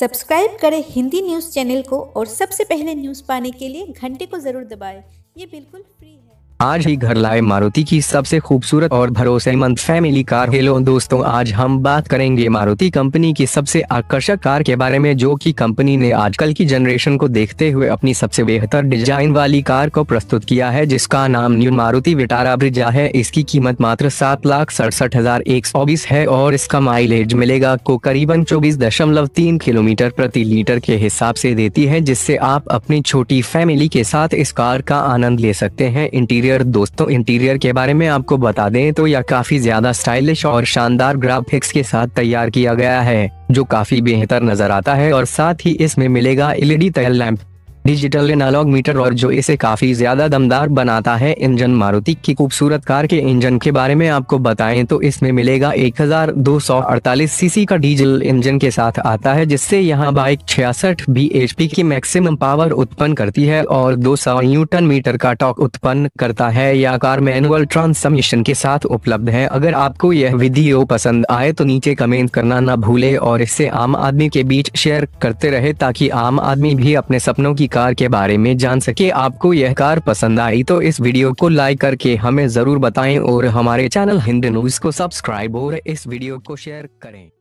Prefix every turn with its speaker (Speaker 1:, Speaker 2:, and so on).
Speaker 1: subscribe करें Hindi news channel को और सबसे पहले न्यूज़ पाने के लिए घंटे को ज़रूर दबाएं ये बिल्कुल फ्री है आज ही घर लाए मारुति की सबसे खूबसूरत और भरोसेमंद फैमिली कार हेलो दोस्तों आज हम बात करेंगे मारुति कंपनी की सबसे आकर्षक कार के बारे में जो कि कंपनी ने आजकल की जनरेशन को देखते हुए अपनी सबसे बेहतर डिजाइन वाली कार को प्रस्तुत किया है जिसका नाम न्यू मारुति विटारा ब्रिजा है इसकी कीमत मात्र सात लाख सड़सठ हजार एक सौ बीस है और इसका माइलेज मिलेगा को करीबन चौबीस दशमलव तीन किलोमीटर प्रति लीटर के हिसाब से देती है जिससे आप अपनी छोटी फैमिली के साथ इस कार का आनंद ले सकते हैं इंटीरियर इंटीरियर दोस्तों इंटीरियर के बारे में आपको बता दें तो यह काफी ज्यादा स्टाइलिश और शानदार ग्राफिक्स के साथ तैयार किया गया है जो काफी बेहतर नजर आता है और साथ ही इसमें मिलेगा एलईडी तेल लैंप डिजिटल एनालॉग मीटर और जो इसे काफी ज्यादा दमदार बनाता है इंजन मारुति की खूबसूरत कार के इंजन के बारे में आपको बताएं तो इसमें मिलेगा 1248 सीसी का डीजल इंजन के साथ आता है जिससे यहां बाइक छियासठ बी की मैक्सिमम पावर उत्पन्न करती है और 200 न्यूटन मीटर का टॉक उत्पन्न करता है यह कार मैनुअल ट्रांसमिशन के साथ उपलब्ध है अगर आपको यह वीडियो पसंद आए तो नीचे कमेंट करना न भूले और इससे आम आदमी के बीच शेयर करते रहे ताकि आम आदमी भी अपने सपनों की कार के बारे में जान सके आपको यह कार पसंद आई तो इस वीडियो को लाइक करके हमें जरूर बताएं और हमारे चैनल हिंदी न्यूज को सब्सक्राइब और इस वीडियो को शेयर करें